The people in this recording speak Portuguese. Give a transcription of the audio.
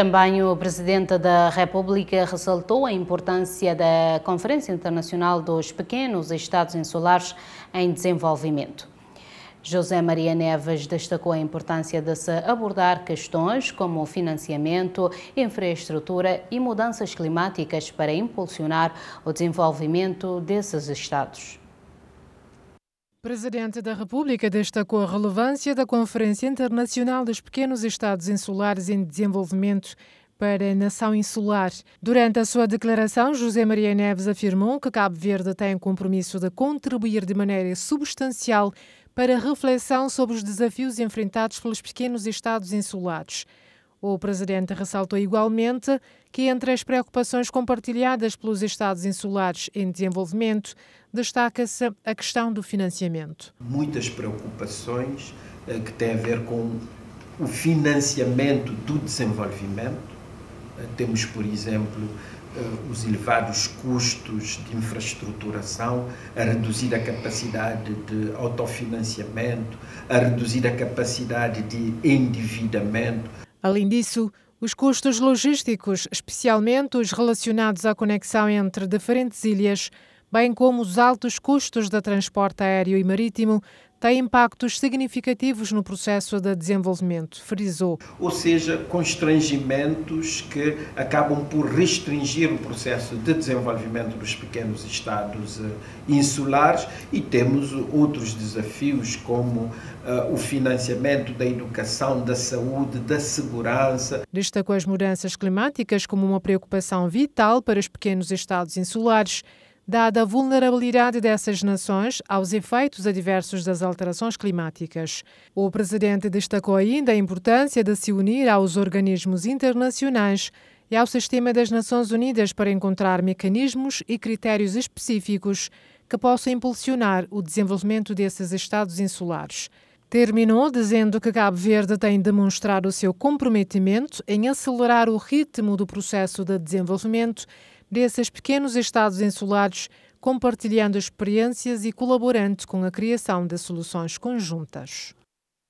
Também o Presidente da República ressaltou a importância da Conferência Internacional dos Pequenos Estados Insulares em Desenvolvimento. José Maria Neves destacou a importância de se abordar questões como financiamento, infraestrutura e mudanças climáticas para impulsionar o desenvolvimento desses estados. Presidente da República destacou a relevância da Conferência Internacional dos Pequenos Estados Insulares em Desenvolvimento para a Nação Insular. Durante a sua declaração, José Maria Neves afirmou que Cabo Verde tem compromisso de contribuir de maneira substancial para a reflexão sobre os desafios enfrentados pelos pequenos estados insulares. O presidente ressaltou igualmente que, entre as preocupações compartilhadas pelos Estados insulares em desenvolvimento, destaca-se a questão do financiamento. Muitas preocupações eh, que têm a ver com o financiamento do desenvolvimento. Eh, temos, por exemplo, eh, os elevados custos de infraestruturação, a reduzir a capacidade de autofinanciamento, a reduzir a capacidade de endividamento. Além disso, os custos logísticos, especialmente os relacionados à conexão entre diferentes ilhas, bem como os altos custos de transporte aéreo e marítimo, tem impactos significativos no processo de desenvolvimento, frisou. Ou seja, constrangimentos que acabam por restringir o processo de desenvolvimento dos pequenos estados eh, insulares e temos outros desafios como eh, o financiamento da educação, da saúde, da segurança. Destacou as mudanças climáticas como uma preocupação vital para os pequenos estados insulares dada a vulnerabilidade dessas nações aos efeitos adversos das alterações climáticas. O presidente destacou ainda a importância de se unir aos organismos internacionais e ao sistema das Nações Unidas para encontrar mecanismos e critérios específicos que possam impulsionar o desenvolvimento desses estados insulares. Terminou dizendo que Cabo Verde tem demonstrado o seu comprometimento em acelerar o ritmo do processo de desenvolvimento desses pequenos estados insulares, compartilhando experiências e colaborando com a criação de soluções conjuntas.